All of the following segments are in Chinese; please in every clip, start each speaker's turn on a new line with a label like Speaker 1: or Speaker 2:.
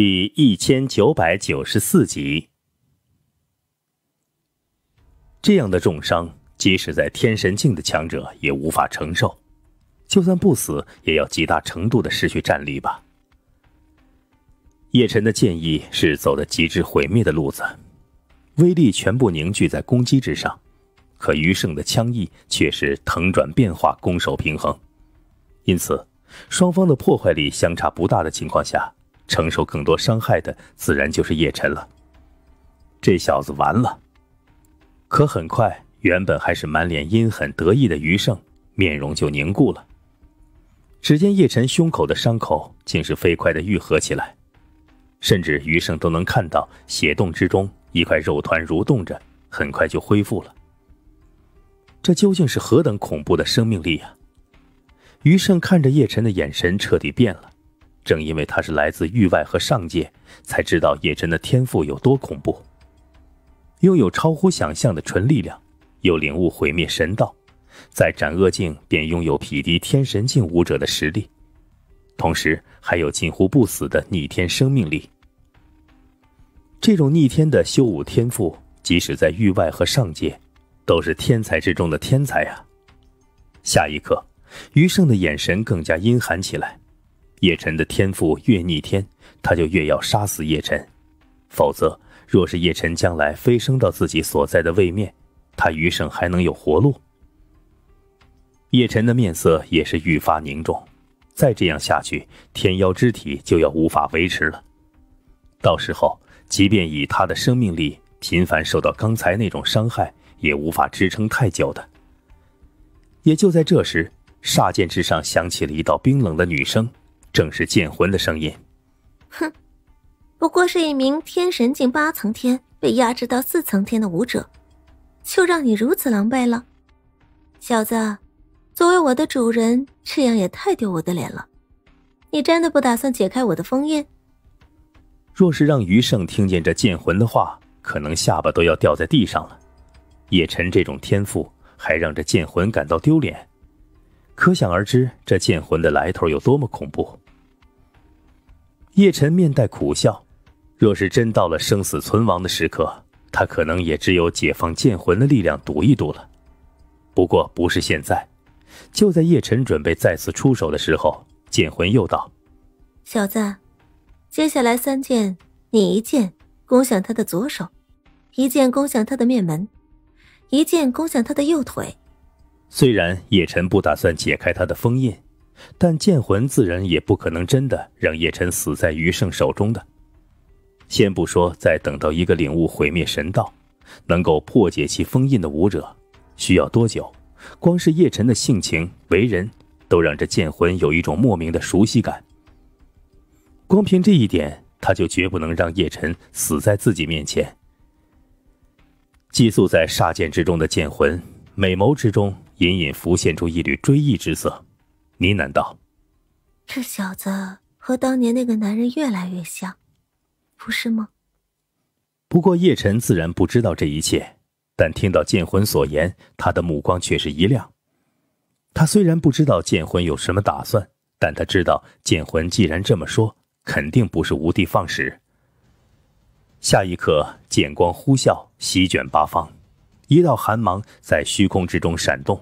Speaker 1: 第一千九百九十四集，这样的重伤，即使在天神境的强者也无法承受，就算不死，也要极大程度的失去战力吧。叶辰的剑意是走的极致毁灭的路子，威力全部凝聚在攻击之上，可余胜的枪意却是腾转变化，攻守平衡，因此双方的破坏力相差不大的情况下。承受更多伤害的自然就是叶辰了。这小子完了！可很快，原本还是满脸阴狠得意的余胜面容就凝固了。只见叶晨胸口的伤口竟是飞快的愈合起来，甚至余胜都能看到血洞之中一块肉团蠕动着，很快就恢复了。这究竟是何等恐怖的生命力啊！余胜看着叶辰的眼神彻底变了。正因为他是来自域外和上界，才知道叶辰的天赋有多恐怖。拥有超乎想象的纯力量，又领悟毁灭神道，在斩恶境便拥有匹敌天神境武者的实力，同时还有近乎不死的逆天生命力。这种逆天的修武天赋，即使在域外和上界，都是天才之中的天才啊！下一刻，余胜的眼神更加阴寒起来。叶辰的天赋越逆天，他就越要杀死叶辰。否则，若是叶辰将来飞升到自己所在的位面，他余生还能有活路？叶辰的面色也是愈发凝重，再这样下去，天妖之体就要无法维持了，到时候，即便以他的生命力，频繁受到刚才那种伤害，也无法支撑太久的。也就在这时，煞剑之上响起了一道冰冷的女声。正是剑魂的声音。
Speaker 2: 哼，不过是一名天神境八层天被压制到四层天的武者，就让你如此狼狈了，小子。作为我的主人，这样也太丢我的脸了。你真的不打算解开我的封印？
Speaker 1: 若是让余胜听见这剑魂的话，可能下巴都要掉在地上了。叶辰这种天赋，还让这剑魂感到丢脸，可想而知，这剑魂的来头有多么恐怖。叶晨面带苦笑，若是真到了生死存亡的时刻，他可能也只有解放剑魂的力量赌一赌了。不过不是现在。就在叶晨准备再次出手的时候，剑魂又道：“
Speaker 2: 小子，接下来三剑，你一剑攻向他的左手，一剑攻向他的面门，一剑攻向他的右腿。”
Speaker 1: 虽然叶晨不打算解开他的封印。但剑魂自然也不可能真的让叶辰死在余胜手中的。先不说，再等到一个领悟毁灭神道，能够破解其封印的武者，需要多久？光是叶辰的性情、为人，都让这剑魂有一种莫名的熟悉感。光凭这一点，他就绝不能让叶辰死在自己面前。寄宿在煞剑之中的剑魂，美眸之中隐隐浮现出一缕追忆之色。呢喃道：“
Speaker 2: 这小子和当年那个男人越来越像，不是吗？”
Speaker 1: 不过叶晨自然不知道这一切，但听到剑魂所言，他的目光却是一亮。他虽然不知道剑魂有什么打算，但他知道剑魂既然这么说，肯定不是无的放矢。下一刻，剑光呼啸，席卷八方，一道寒芒在虚空之中闪动。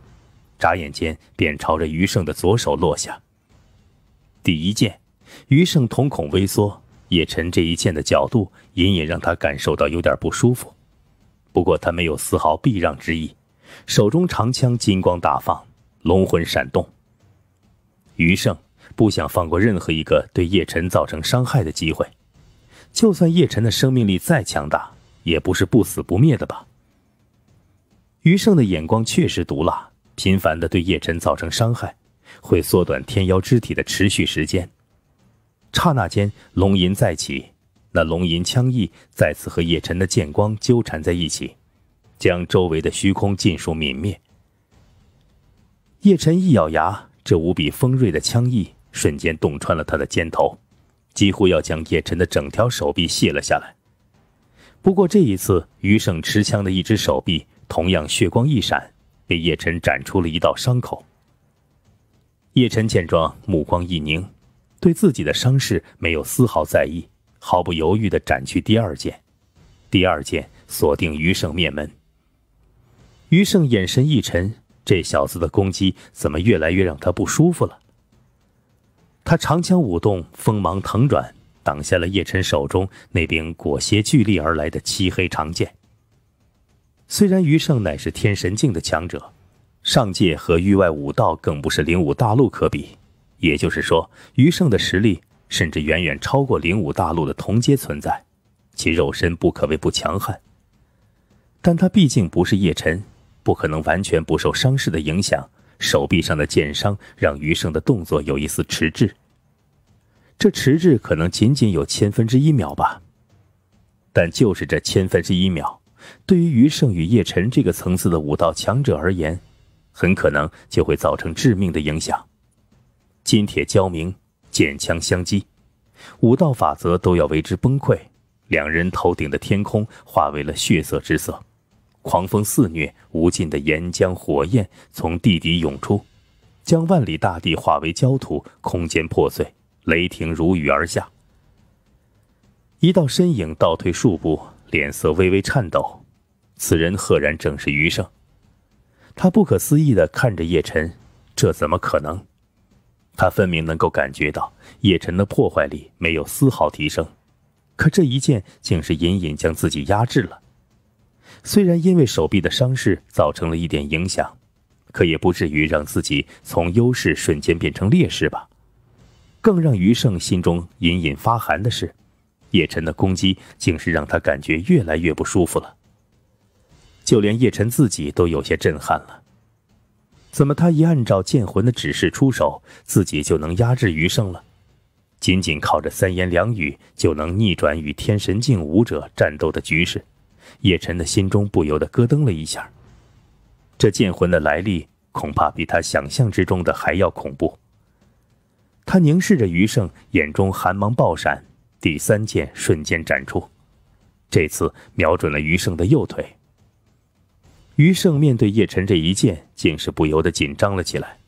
Speaker 1: 眨眼间便朝着余胜的左手落下。第一剑，余胜瞳孔微缩，叶辰这一剑的角度隐隐让他感受到有点不舒服。不过他没有丝毫避让之意，手中长枪金光大放，龙魂闪动。余胜不想放过任何一个对叶辰造成伤害的机会，就算叶辰的生命力再强大，也不是不死不灭的吧？余胜的眼光确实毒辣。频繁的对叶辰造成伤害，会缩短天妖肢体的持续时间。刹那间，龙吟再起，那龙吟枪翼再次和叶辰的剑光纠缠在一起，将周围的虚空尽数泯灭。叶辰一咬牙，这无比锋锐的枪翼瞬间洞穿了他的肩头，几乎要将叶辰的整条手臂卸了下来。不过这一次，余胜持枪的一只手臂同样血光一闪。被叶晨斩出了一道伤口。叶晨见状，目光一凝，对自己的伤势没有丝毫在意，毫不犹豫的斩去第二剑。第二剑锁定余胜面门。余胜眼神一沉，这小子的攻击怎么越来越让他不舒服了？他长枪舞动，锋芒腾转，挡下了叶晨手中那柄裹挟巨力而来的漆黑长剑。虽然余胜乃是天神境的强者，上界和域外武道更不是灵武大陆可比，也就是说，余胜的实力甚至远远超过灵武大陆的同阶存在，其肉身不可谓不强悍。但他毕竟不是叶辰，不可能完全不受伤势的影响。手臂上的剑伤让余胜的动作有一丝迟滞，这迟滞可能仅仅有千分之一秒吧，但就是这千分之一秒。对于余胜与叶辰这个层次的武道强者而言，很可能就会造成致命的影响。金铁交鸣，剑枪相击，武道法则都要为之崩溃。两人头顶的天空化为了血色之色，狂风肆虐，无尽的岩浆火焰从地底涌出，将万里大地化为焦土，空间破碎，雷霆如雨而下。一道身影倒退数步。脸色微微颤抖，此人赫然正是余胜。他不可思议地看着叶晨，这怎么可能？他分明能够感觉到叶晨的破坏力没有丝毫提升，可这一剑竟是隐隐将自己压制了。虽然因为手臂的伤势造成了一点影响，可也不至于让自己从优势瞬间变成劣势吧？更让余胜心中隐隐发寒的是。叶晨的攻击竟是让他感觉越来越不舒服了，就连叶晨自己都有些震撼了。怎么他一按照剑魂的指示出手，自己就能压制余生了？仅仅靠着三言两语就能逆转与天神境武者战斗的局势，叶晨的心中不由得咯噔了一下。这剑魂的来历恐怕比他想象之中的还要恐怖。他凝视着余胜，眼中寒芒爆闪。第三剑瞬间斩出，这次瞄准了余胜的右腿。余胜面对叶辰这一剑，竟是不由得紧张了起来。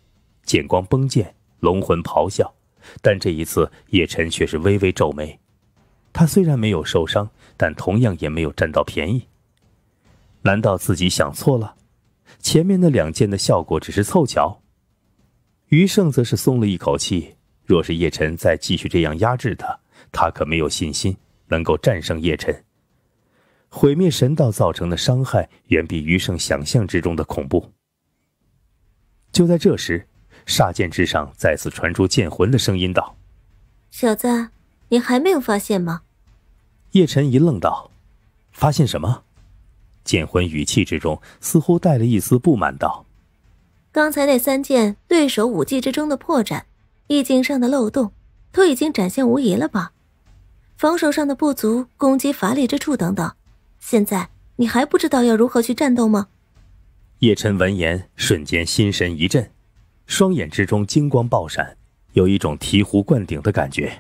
Speaker 1: 剑光崩剑，龙魂咆哮，但这一次叶辰却是微微皱眉。他虽然没有受伤，但同样也没有占到便宜。难道自己想错了？前面那两剑的效果只是凑巧？余胜则是松了一口气。若是叶辰再继续这样压制他，他可没有信心能够战胜叶辰。毁灭神道造成的伤害远比余生想象之中的恐怖。就在这时，煞剑之上再次传出剑魂的声音道：“
Speaker 2: 小子，你还没有发现吗？”
Speaker 1: 叶辰一愣道：“发现什么？”剑魂语气之中似乎带了一丝不满道：“
Speaker 2: 刚才那三剑对手武技之中的破绽、意境上的漏洞，都已经展现无遗了吧？”防守上的不足，攻击乏力之处等等，现在你还不知道要如何去战斗吗？
Speaker 1: 叶辰闻言，瞬间心神一震，双眼之中金光爆闪，有一种醍醐灌顶的感觉，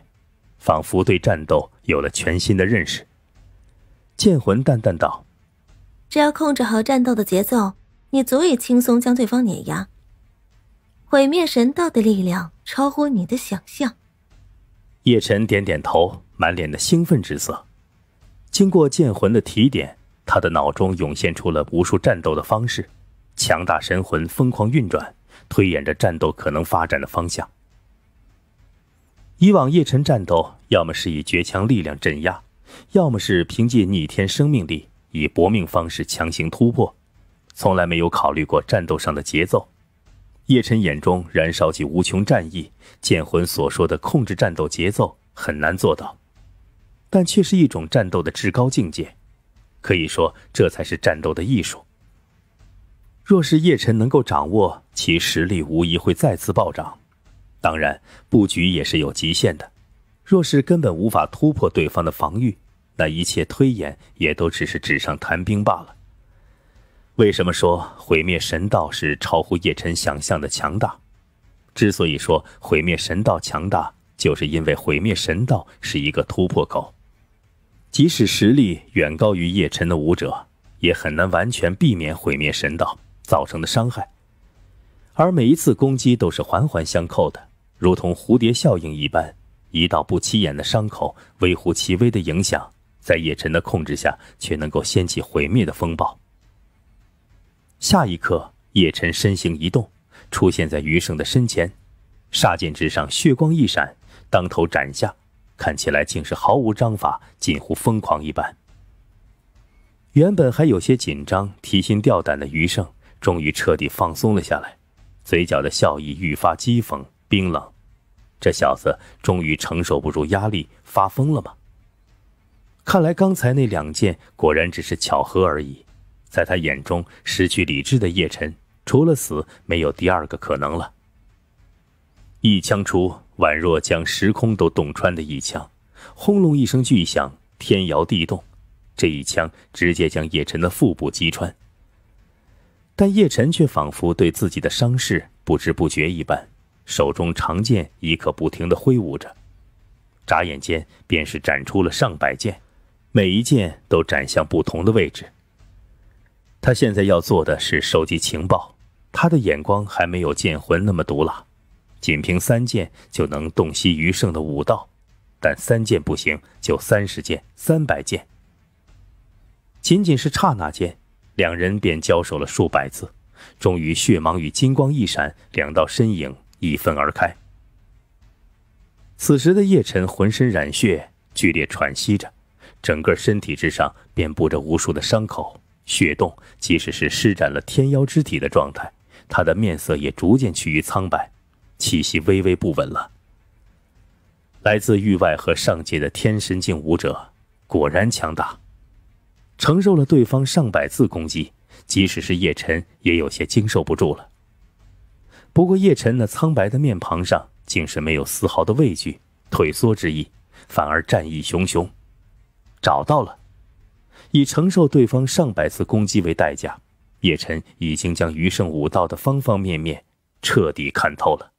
Speaker 1: 仿佛对战斗有了全新的认识。剑魂淡淡道：“
Speaker 2: 只要控制好战斗的节奏，你足以轻松将对方碾压。毁灭神道的力量超乎你的想象。”
Speaker 1: 叶辰点点头。满脸的兴奋之色，经过剑魂的提点，他的脑中涌现出了无数战斗的方式，强大神魂疯狂运转，推演着战斗可能发展的方向。以往叶晨战斗，要么是以绝强力量镇压，要么是凭借逆天生命力以搏命方式强行突破，从来没有考虑过战斗上的节奏。叶晨眼中燃烧起无穷战意，剑魂所说的控制战斗节奏很难做到。但却是一种战斗的至高境界，可以说这才是战斗的艺术。若是叶辰能够掌握，其实力无疑会再次暴涨。当然，布局也是有极限的，若是根本无法突破对方的防御，那一切推演也都只是纸上谈兵罢了。为什么说毁灭神道是超乎叶辰想象的强大？之所以说毁灭神道强大，就是因为毁灭神道是一个突破口。即使实力远高于叶辰的武者，也很难完全避免毁灭神道造成的伤害。而每一次攻击都是环环相扣的，如同蝴蝶效应一般，一道不起眼的伤口，微乎其微的影响，在叶辰的控制下，却能够掀起毁灭的风暴。下一刻，叶辰身形一动，出现在余生的身前，杀剑之上血光一闪，当头斩下。看起来竟是毫无章法，近乎疯狂一般。原本还有些紧张、提心吊胆的余胜，终于彻底放松了下来，嘴角的笑意愈发讥讽、冰冷。这小子终于承受不住压力，发疯了吗？看来刚才那两剑果然只是巧合而已。在他眼中，失去理智的叶辰除了死，没有第二个可能了。一枪出。宛若将时空都洞穿的一枪，轰隆一声巨响，天摇地动。这一枪直接将叶辰的腹部击穿。但叶辰却仿佛对自己的伤势不知不觉一般，手中长剑一刻不停的挥舞着，眨眼间便是斩出了上百剑，每一剑都斩向不同的位置。他现在要做的是收集情报，他的眼光还没有剑魂那么毒辣。仅凭三剑就能洞悉余生的武道，但三剑不行，就三十剑、三百剑。仅仅是刹那间，两人便交手了数百次，终于血芒与金光一闪，两道身影一分而开。此时的叶辰浑身染血，剧烈喘息着，整个身体之上遍布着无数的伤口血洞。即使是施展了天妖之体的状态，他的面色也逐渐趋于苍白。气息微微不稳了。来自域外和上界的天神境武者果然强大，承受了对方上百次攻击，即使是叶辰也有些经受不住了。不过，叶辰那苍白的面庞上竟是没有丝毫的畏惧、退缩之意，反而战意熊熊。找到了，以承受对方上百次攻击为代价，叶辰已经将余生武道的方方面面彻底看透了。